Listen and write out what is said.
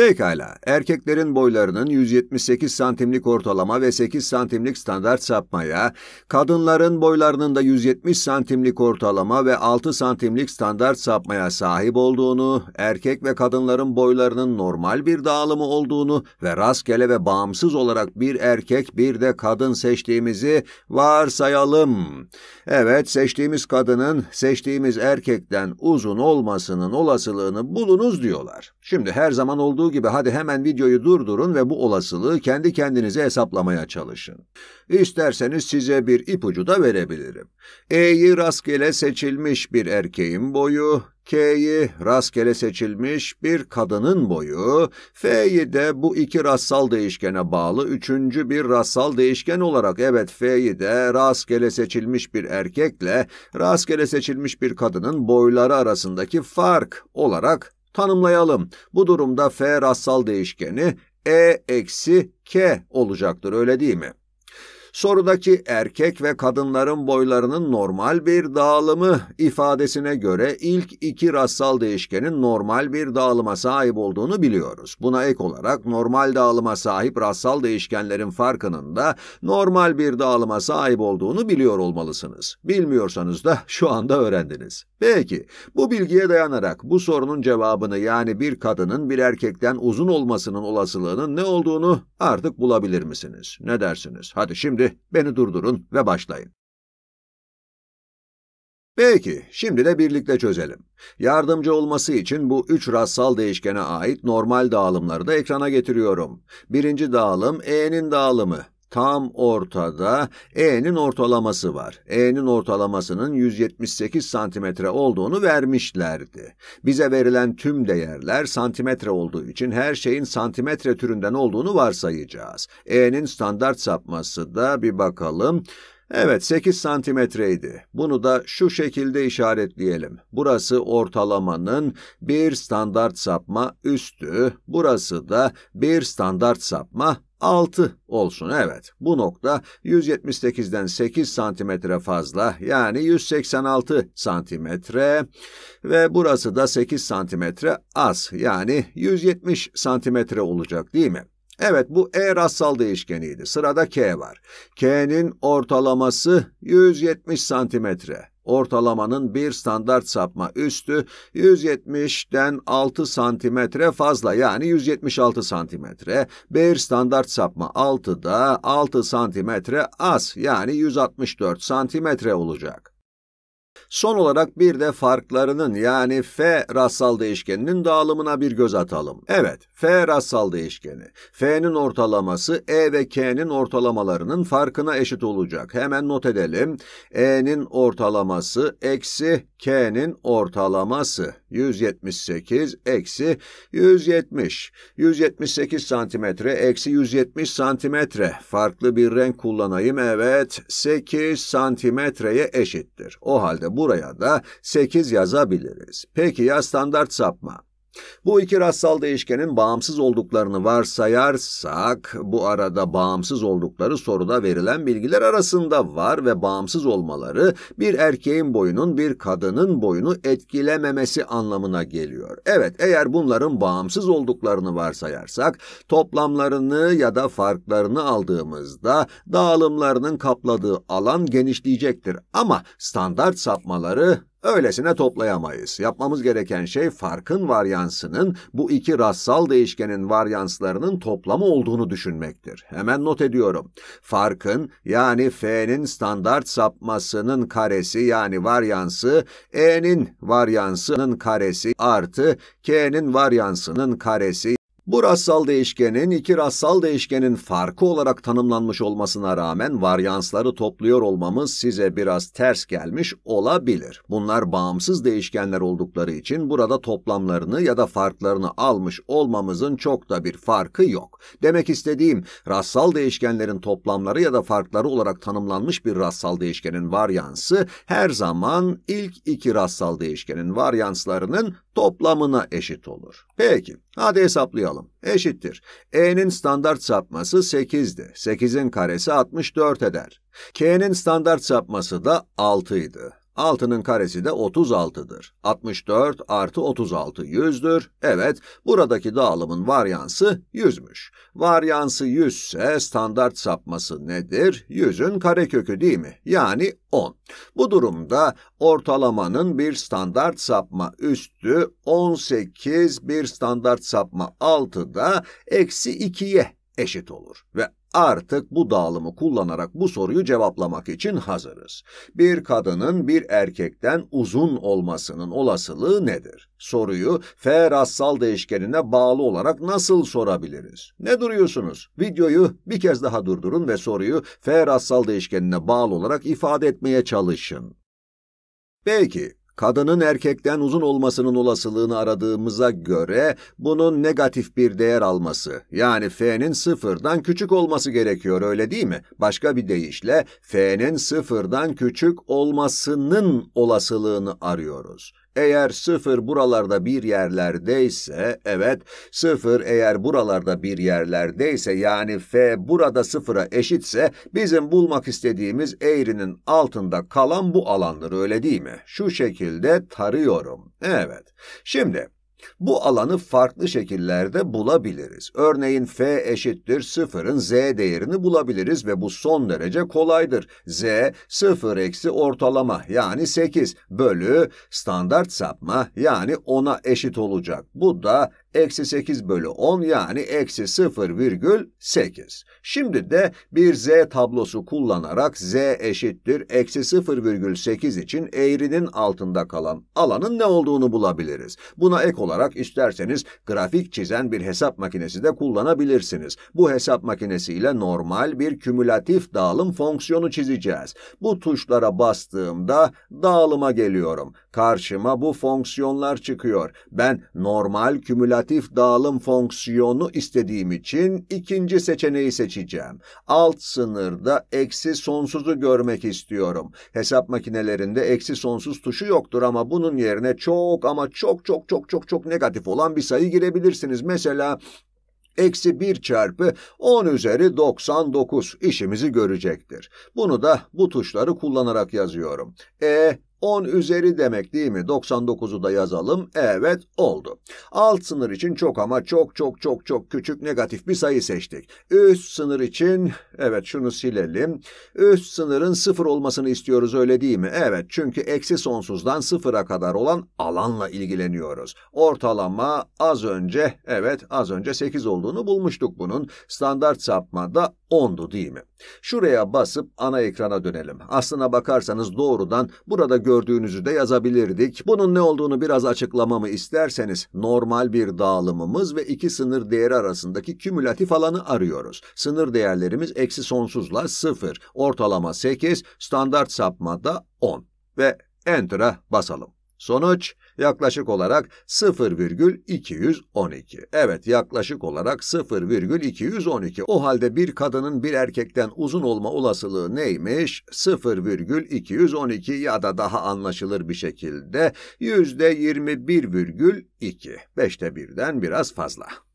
Pekala, erkeklerin boylarının 178 santimlik ortalama ve 8 santimlik standart sapmaya, kadınların boylarının da 170 santimlik ortalama ve 6 santimlik standart sapmaya sahip olduğunu, erkek ve kadınların boylarının normal bir dağılımı olduğunu ve rastgele ve bağımsız olarak bir erkek bir de kadın seçtiğimizi varsayalım. Evet, seçtiğimiz kadının seçtiğimiz erkekten uzun olmasının olasılığını bulunuz diyorlar. Şimdi her zaman olduğu olduğu gibi hadi hemen videoyu durdurun ve bu olasılığı kendi kendinize hesaplamaya çalışın. İsterseniz size bir ipucu da verebilirim. E'yi rastgele seçilmiş bir erkeğin boyu, K'yi rastgele seçilmiş bir kadının boyu, F'yi de bu iki rastsal değişkene bağlı üçüncü bir rastsal değişken olarak evet F'yi de rastgele seçilmiş bir erkekle rastgele seçilmiş bir kadının boyları arasındaki fark olarak Tanımlayalım. Bu durumda f rastsal değişkeni e eksi k olacaktır öyle değil mi? Sorudaki erkek ve kadınların boylarının normal bir dağılımı ifadesine göre ilk iki rastsal değişkenin normal bir dağılıma sahip olduğunu biliyoruz. Buna ek olarak normal dağılıma sahip rastsal değişkenlerin farkının da normal bir dağılıma sahip olduğunu biliyor olmalısınız. Bilmiyorsanız da şu anda öğrendiniz. Peki, bu bilgiye dayanarak bu sorunun cevabını yani bir kadının bir erkekten uzun olmasının olasılığının ne olduğunu artık bulabilir misiniz? Ne dersiniz? Hadi şimdi Şimdi beni durdurun ve başlayın. Peki, şimdi de birlikte çözelim. Yardımcı olması için bu üç rastsal değişkene ait normal dağılımları da ekrana getiriyorum. Birinci dağılım E'nin dağılımı tam ortada E'nin ortalaması var. E'nin ortalamasının 178 santimetre olduğunu vermişlerdi. Bize verilen tüm değerler santimetre olduğu için her şeyin santimetre türünden olduğunu varsayacağız. E'nin standart sapması da bir bakalım. Evet 8 santimetreydi. Bunu da şu şekilde işaretleyelim. Burası ortalamanın bir standart sapma üstü, burası da bir standart sapma 6 olsun evet. Bu nokta 178'den 8 santimetre fazla yani 186 santimetre ve burası da 8 santimetre az yani 170 santimetre olacak değil mi? Evet bu E rastsal değişkeniydi. Sırada K var. K'nin ortalaması 170 santimetre ortalamanın bir standart sapma üstü 170'den 6 santimetre fazla yani 176 santimetre, bir standart sapma 6'da 6 santimetre az yani 164 santimetre olacak. Son olarak bir de farklarının yani F rastsal değişkeninin dağılımına bir göz atalım. Evet, F rastsal değişkeni. F'nin ortalaması E ve K'nin ortalamalarının farkına eşit olacak. Hemen not edelim. E'nin ortalaması eksi K'nin ortalaması 178 eksi 170. 178 santimetre eksi 170 santimetre. Farklı bir renk kullanayım. Evet, 8 santimetreye eşittir. O halde buraya da 8 yazabiliriz. Peki ya standart sapma? Bu iki rastsal değişkenin bağımsız olduklarını varsayarsak, bu arada bağımsız oldukları soruda verilen bilgiler arasında var ve bağımsız olmaları bir erkeğin boyunun bir kadının boyunu etkilememesi anlamına geliyor. Evet, eğer bunların bağımsız olduklarını varsayarsak, toplamlarını ya da farklarını aldığımızda dağılımlarının kapladığı alan genişleyecektir. Ama standart sapmaları Öylesine toplayamayız. Yapmamız gereken şey farkın varyansının bu iki rassal değişkenin varyanslarının toplamı olduğunu düşünmektir. Hemen not ediyorum. Farkın yani f'nin standart sapmasının karesi yani varyansı e'nin varyansının karesi artı k'nin varyansının karesi bu rassal değişkenin iki rassal değişkenin farkı olarak tanımlanmış olmasına rağmen varyansları topluyor olmamız size biraz ters gelmiş olabilir. Bunlar bağımsız değişkenler oldukları için burada toplamlarını ya da farklarını almış olmamızın çok da bir farkı yok. Demek istediğim rassal değişkenlerin toplamları ya da farkları olarak tanımlanmış bir rassal değişkenin varyansı her zaman ilk iki rassal değişkenin varyanslarının toplamına eşit olur. Peki, hadi hesaplayalım ayıralım. Eşittir. E'nin standart sapması 8'di. 8'in karesi 64 eder. K'nin standart sapması da 6 idi. 6'nın karesi de 36'dır. 64 artı 36 100'dür. Evet, buradaki dağılımın varyansı 100'müş. Varyansı 100 ise standart sapması nedir? 100'ün karekökü değil mi? Yani 10. Bu durumda ortalamanın bir standart sapma üstü 18, bir standart sapma altı da eksi 2'ye eşit olur. Ve Artık bu dağılımı kullanarak bu soruyu cevaplamak için hazırız. Bir kadının bir erkekten uzun olmasının olasılığı nedir? Soruyu F rastsal değişkenine bağlı olarak nasıl sorabiliriz? Ne duruyorsunuz? Videoyu bir kez daha durdurun ve soruyu F rastsal değişkenine bağlı olarak ifade etmeye çalışın. Peki, kadının erkekten uzun olmasının olasılığını aradığımıza göre bunun negatif bir değer alması yani f'nin sıfırdan küçük olması gerekiyor öyle değil mi? Başka bir deyişle f'nin sıfırdan küçük olmasının olasılığını arıyoruz eğer sıfır buralarda bir yerlerdeyse, evet, sıfır eğer buralarda bir yerlerdeyse yani f burada sıfıra eşitse bizim bulmak istediğimiz eğrinin altında kalan bu alandır öyle değil mi? Şu şekilde tarıyorum. Evet. Şimdi bu alanı farklı şekillerde bulabiliriz. Örneğin f eşittir 0'ın z değerini bulabiliriz ve bu son derece kolaydır. z 0 eksi ortalama yani 8 bölü standart sapma yani 10'a eşit olacak. Bu da eksi 8 bölü 10 yani eksi virgül 0,8. Şimdi de bir z tablosu kullanarak z eşittir eksi virgül 0,8 için eğrinin altında kalan alanın ne olduğunu bulabiliriz. Buna ek olarak olarak isterseniz grafik çizen bir hesap makinesi de kullanabilirsiniz. Bu hesap makinesi ile normal bir kümülatif dağılım fonksiyonu çizeceğiz. Bu tuşlara bastığımda dağılıma geliyorum. Karşıma bu fonksiyonlar çıkıyor. Ben normal kümülatif dağılım fonksiyonu istediğim için ikinci seçeneği seçeceğim. Alt sınırda eksi sonsuzu görmek istiyorum. Hesap makinelerinde eksi sonsuz tuşu yoktur ama bunun yerine çok ama çok çok çok çok çok çok negatif olan bir sayı girebilirsiniz. Mesela eksi 1 çarpı 10 üzeri 99 işimizi görecektir. Bunu da bu tuşları kullanarak yazıyorum. E, 10 üzeri demek değil mi? 99'u da yazalım. Evet oldu. Alt sınır için çok ama çok çok çok çok küçük negatif bir sayı seçtik. Üst sınır için evet şunu silelim. Üst sınırın sıfır olmasını istiyoruz öyle değil mi? Evet çünkü eksi sonsuzdan sıfıra kadar olan alanla ilgileniyoruz. Ortalama az önce evet az önce 8 olduğunu bulmuştuk bunun. Standart sapma da 10'du değil mi? Şuraya basıp ana ekrana dönelim. Aslına bakarsanız doğrudan burada gördüğünüzü de yazabilirdik. Bunun ne olduğunu biraz açıklamamı isterseniz normal bir dağılımımız ve iki sınır değeri arasındaki kümülatif alanı arıyoruz. Sınır değerlerimiz eksi sonsuzla 0, ortalama 8, standart sapmada 10 ve Enter'a basalım. Sonuç Yaklaşık olarak 0,212. Evet yaklaşık olarak 0,212. O halde bir kadının bir erkekten uzun olma olasılığı neymiş? 0,212 ya da daha anlaşılır bir şekilde %21,2. Beşte birden biraz fazla.